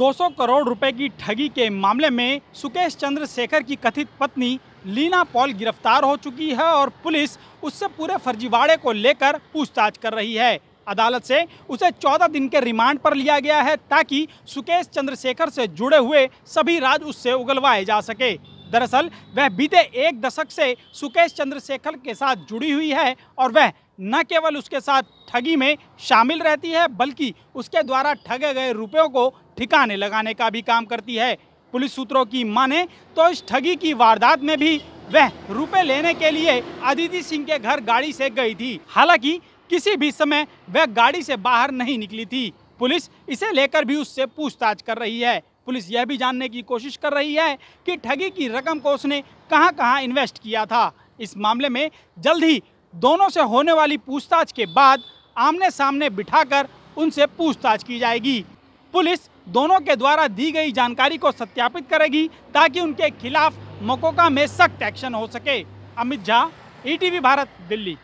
200 करोड़ रुपए की ठगी के मामले में सुकेश चंद्र शेखर की कथित पत्नी लीना पॉल गिरफ्तार हो चुकी है और पुलिस उससे पूरे फर्जीवाड़े को लेकर पूछताछ कर रही है अदालत से उसे 14 दिन के रिमांड पर लिया गया है ताकि सुकेश चंद्रशेखर से जुड़े हुए सभी राज उससे उगलवाए जा सके दरअसल वह बीते एक दशक से सुकेश चंद्रशेखर के साथ जुड़ी हुई है और वह न केवल उसके साथ ठगी में शामिल रहती है बल्कि उसके द्वारा ठगे गए रुपयों को ठिकाने लगाने का भी काम करती है पुलिस सूत्रों की माने तो इस ठगी की वारदात में भी वह रुपए लेने के लिए अदिति सिंह के घर गाड़ी से गई थी हालांकि किसी भी समय वह गाड़ी से बाहर नहीं निकली थी पुलिस इसे लेकर भी उससे पूछताछ कर रही है पुलिस यह भी जानने की कोशिश कर रही है कि ठगी की रकम को उसने कहां कहां इन्वेस्ट किया था इस मामले में जल्द ही दोनों से होने वाली पूछताछ के बाद आमने सामने बिठाकर उनसे पूछताछ की जाएगी पुलिस दोनों के द्वारा दी गई जानकारी को सत्यापित करेगी ताकि उनके खिलाफ मकोका में सख्त एक्शन हो सके अमित झा ई भारत दिल्ली